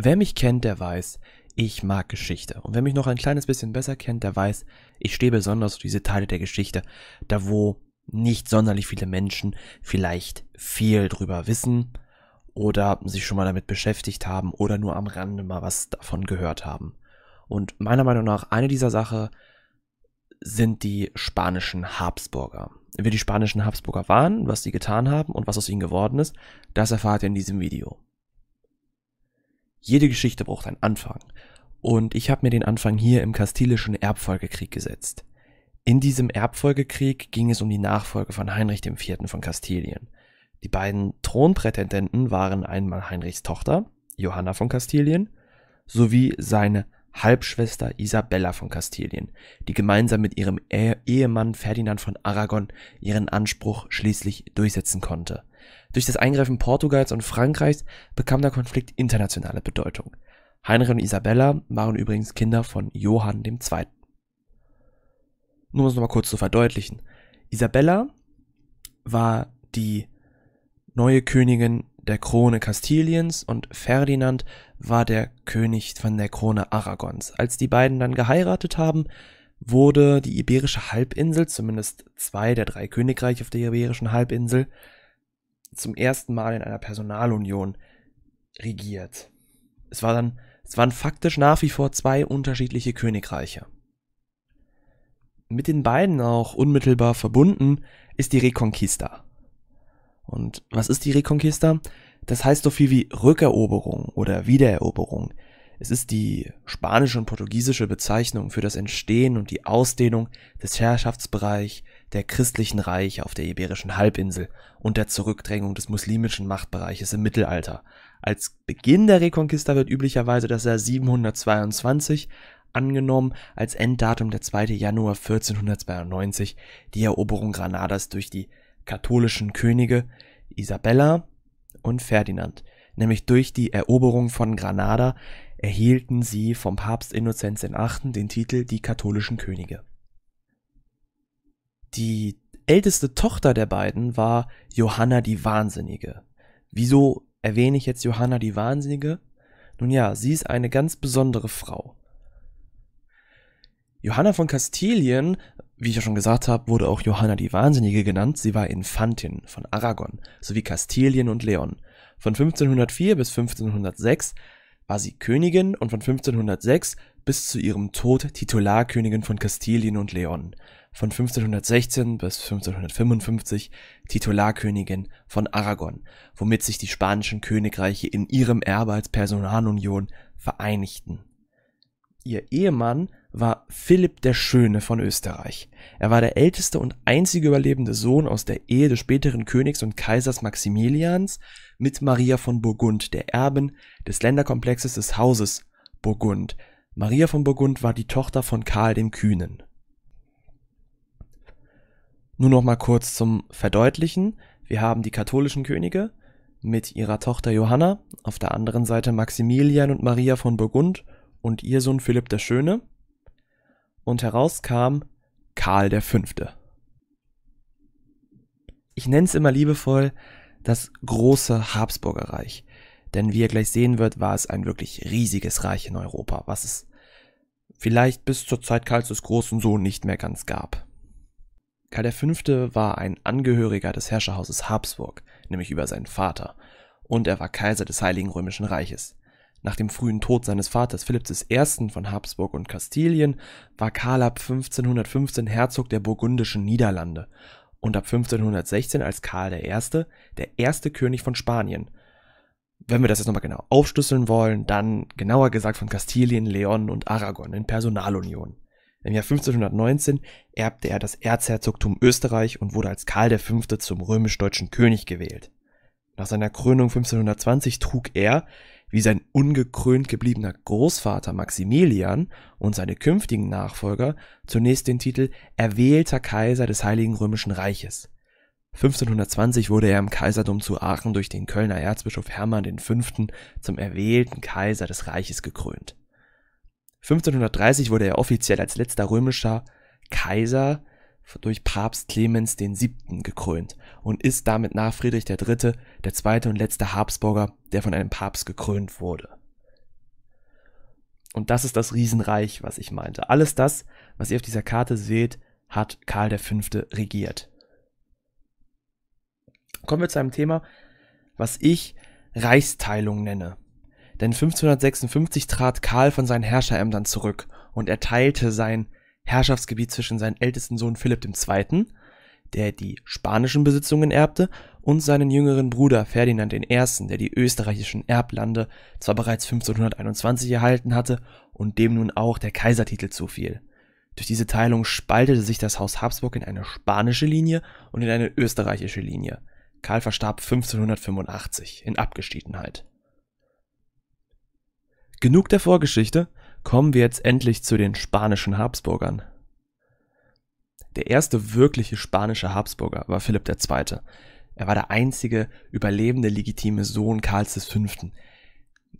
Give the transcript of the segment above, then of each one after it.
Wer mich kennt, der weiß, ich mag Geschichte. Und wer mich noch ein kleines bisschen besser kennt, der weiß, ich stehe besonders auf diese Teile der Geschichte, da wo nicht sonderlich viele Menschen vielleicht viel drüber wissen oder sich schon mal damit beschäftigt haben oder nur am Rande mal was davon gehört haben. Und meiner Meinung nach, eine dieser Sachen sind die spanischen Habsburger. Wer die spanischen Habsburger waren, was sie getan haben und was aus ihnen geworden ist, das erfahrt ihr in diesem Video. Jede Geschichte braucht einen Anfang. Und ich habe mir den Anfang hier im Kastilischen Erbfolgekrieg gesetzt. In diesem Erbfolgekrieg ging es um die Nachfolge von Heinrich IV. von Kastilien. Die beiden Thronprätendenten waren einmal Heinrichs Tochter, Johanna von Kastilien, sowie seine Halbschwester Isabella von Kastilien, die gemeinsam mit ihrem e-, Ehemann Ferdinand von Aragon ihren Anspruch schließlich durchsetzen konnte. Durch das Eingreifen Portugals und Frankreichs bekam der Konflikt internationale Bedeutung. Heinrich und Isabella waren übrigens Kinder von Johann II. Nur um es nochmal kurz zu verdeutlichen. Isabella war die neue Königin der Krone Kastiliens und Ferdinand war der König von der Krone Aragons. Als die beiden dann geheiratet haben, wurde die Iberische Halbinsel, zumindest zwei der drei Königreiche auf der Iberischen Halbinsel, zum ersten Mal in einer Personalunion regiert. Es, war dann, es waren faktisch nach wie vor zwei unterschiedliche Königreiche. Mit den beiden auch unmittelbar verbunden ist die Reconquista. Und was ist die Reconquista? Das heißt so viel wie Rückeroberung oder Wiedereroberung. Es ist die spanische und portugiesische Bezeichnung für das Entstehen und die Ausdehnung des Herrschaftsbereichs der christlichen Reiche auf der iberischen Halbinsel und der Zurückdrängung des muslimischen Machtbereiches im Mittelalter. Als Beginn der Reconquista wird üblicherweise das Jahr 722 angenommen, als Enddatum der 2. Januar 1492, die Eroberung Granadas durch die katholischen Könige Isabella und Ferdinand, nämlich durch die Eroberung von Granada erhielten sie vom Papst Innozenz VIII. den Titel die katholischen Könige. Die älteste Tochter der beiden war Johanna die Wahnsinnige. Wieso erwähne ich jetzt Johanna die Wahnsinnige? Nun ja, sie ist eine ganz besondere Frau. Johanna von Kastilien wie ich ja schon gesagt habe, wurde auch Johanna die Wahnsinnige genannt. Sie war Infantin von Aragon sowie Kastilien und Leon. Von 1504 bis 1506 war sie Königin und von 1506 bis zu ihrem Tod Titularkönigin von Kastilien und Leon. Von 1516 bis 1555 Titularkönigin von Aragon, womit sich die spanischen Königreiche in ihrem Erbe als Personalunion vereinigten. Ihr Ehemann war Philipp der Schöne von Österreich. Er war der älteste und einzige überlebende Sohn aus der Ehe des späteren Königs und Kaisers Maximilians mit Maria von Burgund, der Erbin des Länderkomplexes des Hauses Burgund. Maria von Burgund war die Tochter von Karl dem Kühnen. Nur noch mal kurz zum Verdeutlichen. Wir haben die katholischen Könige mit ihrer Tochter Johanna, auf der anderen Seite Maximilian und Maria von Burgund und ihr Sohn Philipp der Schöne und herauskam Karl V. Ich nenne es immer liebevoll das große Habsburgerreich, denn wie ihr gleich sehen wird, war es ein wirklich riesiges Reich in Europa, was es vielleicht bis zur Zeit Karls des Großen so nicht mehr ganz gab. Karl V. war ein Angehöriger des Herrscherhauses Habsburg, nämlich über seinen Vater, und er war Kaiser des Heiligen Römischen Reiches. Nach dem frühen Tod seines Vaters Philipps I. von Habsburg und Kastilien war Karl ab 1515 Herzog der burgundischen Niederlande und ab 1516 als Karl I. der erste König von Spanien. Wenn wir das jetzt nochmal genau aufschlüsseln wollen, dann genauer gesagt von Kastilien, Leon und Aragon in Personalunion. Im Jahr 1519 erbte er das Erzherzogtum Österreich und wurde als Karl V. zum römisch-deutschen König gewählt. Nach seiner Krönung 1520 trug er, wie sein ungekrönt gebliebener Großvater Maximilian und seine künftigen Nachfolger zunächst den Titel Erwählter Kaiser des Heiligen Römischen Reiches. 1520 wurde er im Kaiserdom zu Aachen durch den Kölner Erzbischof Hermann V. zum erwählten Kaiser des Reiches gekrönt. 1530 wurde er offiziell als letzter römischer Kaiser durch Papst Clemens VII. gekrönt und ist damit nach Friedrich III. der zweite und letzte Habsburger, der von einem Papst gekrönt wurde. Und das ist das Riesenreich, was ich meinte. Alles das, was ihr auf dieser Karte seht, hat Karl V. regiert. Kommen wir zu einem Thema, was ich Reichsteilung nenne. Denn 1556 trat Karl von seinen Herrscherämtern zurück und er teilte sein Herrschaftsgebiet zwischen seinem ältesten Sohn Philipp II., der die spanischen Besitzungen erbte, und seinen jüngeren Bruder Ferdinand I., der die österreichischen Erblande zwar bereits 1521 erhalten hatte und dem nun auch der Kaisertitel zufiel. Durch diese Teilung spaltete sich das Haus Habsburg in eine spanische Linie und in eine österreichische Linie. Karl verstarb 1585 in Abgeschiedenheit. Genug der Vorgeschichte, Kommen wir jetzt endlich zu den spanischen Habsburgern. Der erste wirkliche spanische Habsburger war Philipp II. Er war der einzige überlebende legitime Sohn Karls V.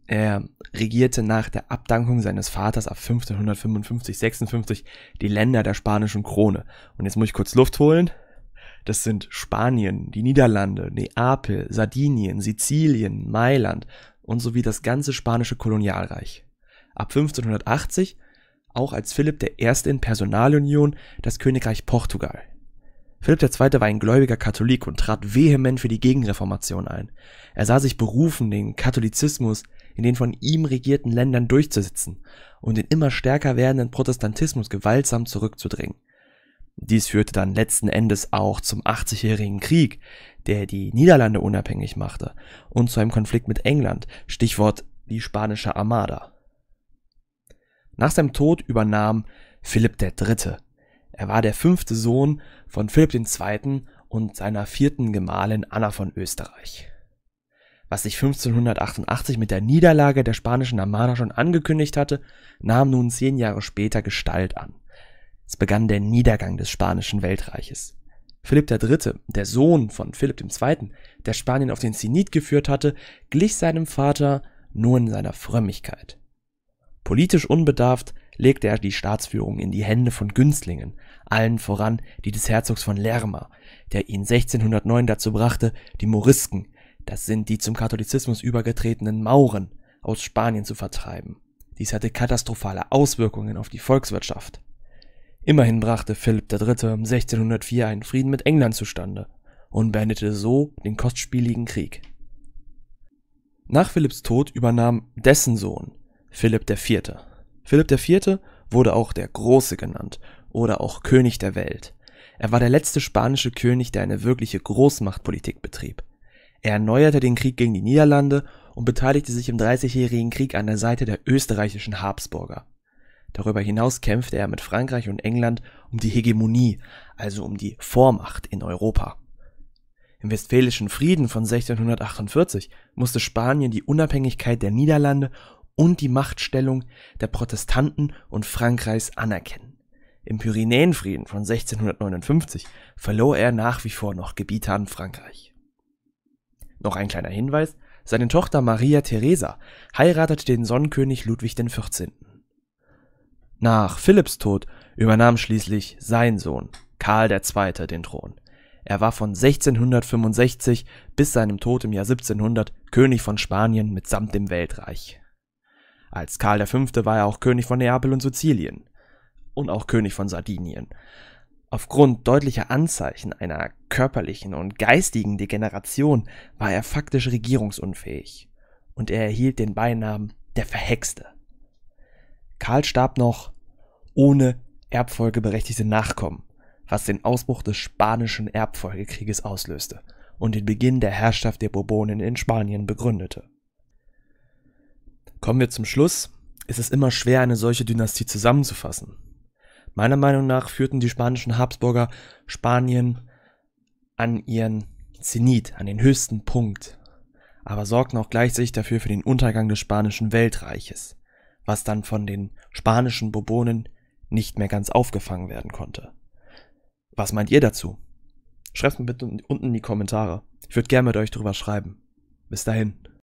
Er regierte nach der Abdankung seines Vaters ab 1555-56 die Länder der spanischen Krone. Und jetzt muss ich kurz Luft holen. Das sind Spanien, die Niederlande, Neapel, Sardinien, Sizilien, Mailand und sowie das ganze spanische Kolonialreich ab 1580 auch als Philipp I. in Personalunion das Königreich Portugal. Philipp II. war ein gläubiger Katholik und trat vehement für die Gegenreformation ein. Er sah sich berufen, den Katholizismus in den von ihm regierten Ländern durchzusetzen und den immer stärker werdenden Protestantismus gewaltsam zurückzudrängen. Dies führte dann letzten Endes auch zum 80-jährigen Krieg, der die Niederlande unabhängig machte, und zu einem Konflikt mit England, Stichwort die spanische Armada. Nach seinem Tod übernahm Philipp III. Er war der fünfte Sohn von Philipp II. und seiner vierten Gemahlin Anna von Österreich. Was sich 1588 mit der Niederlage der spanischen Armada schon angekündigt hatte, nahm nun zehn Jahre später Gestalt an. Es begann der Niedergang des spanischen Weltreiches. Philipp III., der Sohn von Philipp II., der Spanien auf den Zenit geführt hatte, glich seinem Vater nur in seiner Frömmigkeit. Politisch unbedarft legte er die Staatsführung in die Hände von Günstlingen, allen voran die des Herzogs von Lerma, der ihn 1609 dazu brachte, die Morisken, das sind die zum Katholizismus übergetretenen Mauren, aus Spanien zu vertreiben. Dies hatte katastrophale Auswirkungen auf die Volkswirtschaft. Immerhin brachte Philipp III. 1604 einen Frieden mit England zustande und beendete so den kostspieligen Krieg. Nach Philipps Tod übernahm dessen Sohn, Philipp IV. Philipp IV. wurde auch der Große genannt oder auch König der Welt. Er war der letzte spanische König, der eine wirkliche Großmachtpolitik betrieb. Er erneuerte den Krieg gegen die Niederlande und beteiligte sich im Dreißigjährigen Krieg an der Seite der österreichischen Habsburger. Darüber hinaus kämpfte er mit Frankreich und England um die Hegemonie, also um die Vormacht in Europa. Im Westfälischen Frieden von 1648 musste Spanien die Unabhängigkeit der Niederlande und die Machtstellung der Protestanten und Frankreichs anerkennen. Im Pyrenäenfrieden von 1659 verlor er nach wie vor noch Gebiete an Frankreich. Noch ein kleiner Hinweis, seine Tochter Maria Theresa heiratete den Sonnenkönig Ludwig XIV. Nach Philipps Tod übernahm schließlich sein Sohn Karl II. den Thron. Er war von 1665 bis seinem Tod im Jahr 1700 König von Spanien mitsamt dem Weltreich. Als Karl V. war er auch König von Neapel und Sizilien und auch König von Sardinien. Aufgrund deutlicher Anzeichen einer körperlichen und geistigen Degeneration war er faktisch regierungsunfähig und er erhielt den Beinamen der Verhexte. Karl starb noch ohne erbfolgeberechtigte Nachkommen, was den Ausbruch des spanischen Erbfolgekrieges auslöste und den Beginn der Herrschaft der Bourbonen in Spanien begründete. Kommen wir zum Schluss. Es ist immer schwer, eine solche Dynastie zusammenzufassen. Meiner Meinung nach führten die spanischen Habsburger Spanien an ihren Zenit, an den höchsten Punkt, aber sorgten auch gleichzeitig dafür für den Untergang des spanischen Weltreiches, was dann von den spanischen Bourbonen nicht mehr ganz aufgefangen werden konnte. Was meint ihr dazu? Schreibt mir bitte unten in die Kommentare. Ich würde gerne mit euch drüber schreiben. Bis dahin.